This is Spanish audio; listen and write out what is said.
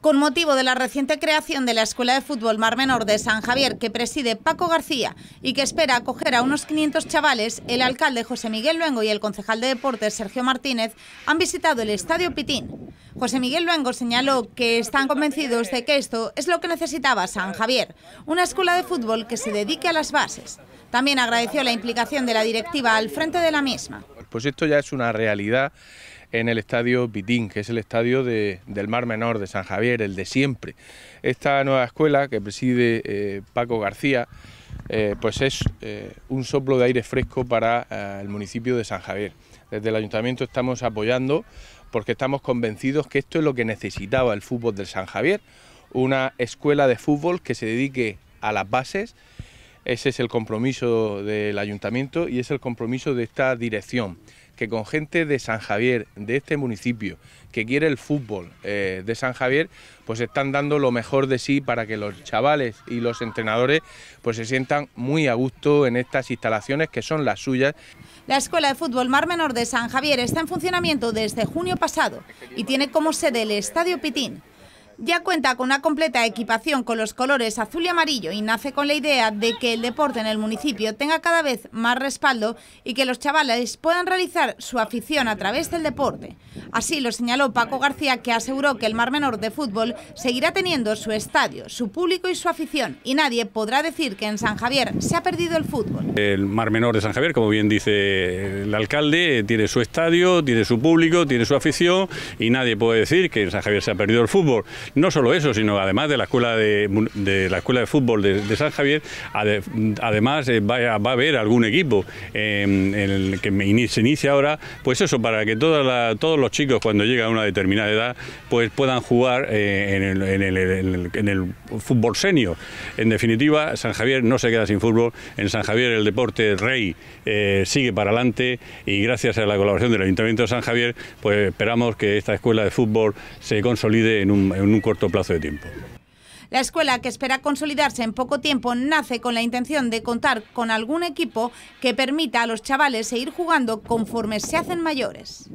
Con motivo de la reciente creación de la Escuela de Fútbol Mar Menor de San Javier, que preside Paco García y que espera acoger a unos 500 chavales, el alcalde José Miguel Luengo y el concejal de deportes Sergio Martínez han visitado el Estadio Pitín. José Miguel Luengo señaló que están convencidos de que esto es lo que necesitaba San Javier, una escuela de fútbol que se dedique a las bases. También agradeció la implicación de la directiva al frente de la misma. Pues esto ya es una realidad en el estadio Pitín... que es el estadio del Mar Menor, de San Javier, el de siempre. Esta nueva escuela que preside eh, Paco García, eh, pues es eh, un soplo de aire fresco para el municipio de San Javier. Desde el ayuntamiento estamos apoyando porque estamos convencidos que esto es lo que necesitaba el fútbol del San Javier, una escuela de fútbol que se dedique a las bases ese es el compromiso del ayuntamiento y es el compromiso de esta dirección, que con gente de San Javier, de este municipio, que quiere el fútbol eh, de San Javier, pues están dando lo mejor de sí para que los chavales y los entrenadores pues se sientan muy a gusto en estas instalaciones que son las suyas. La Escuela de Fútbol Mar Menor de San Javier está en funcionamiento desde junio pasado y tiene como sede el Estadio Pitín, ya cuenta con una completa equipación con los colores azul y amarillo y nace con la idea de que el deporte en el municipio tenga cada vez más respaldo y que los chavales puedan realizar su afición a través del deporte. Así lo señaló Paco García, que aseguró que el Mar Menor de Fútbol seguirá teniendo su estadio, su público y su afición, y nadie podrá decir que en San Javier se ha perdido el fútbol. El Mar Menor de San Javier, como bien dice el alcalde, tiene su estadio, tiene su público, tiene su afición, y nadie puede decir que en San Javier se ha perdido el fútbol. No solo eso, sino además de la escuela de, la escuela de fútbol de, San Javier, además eh, va, a, haber algún equipo em, que se inicia ahora, pues eso, para que todos los chicos cuando llegan a una determinada edad, pues puedan jugar eh, en, el, fútbol senior. En definitiva, San Javier no se queda sin fútbol, en San Javier el deporte rey eh, sigue para adelante y gracias a la colaboración del Ayuntamiento de San Javier, pues esperamos que esta escuela de fútbol se consolide en un corto plazo de tiempo. La escuela, que espera consolidarse en poco tiempo, nace con la intención de contar con algún equipo que permita a los chavales seguir jugando conforme se hacen mayores.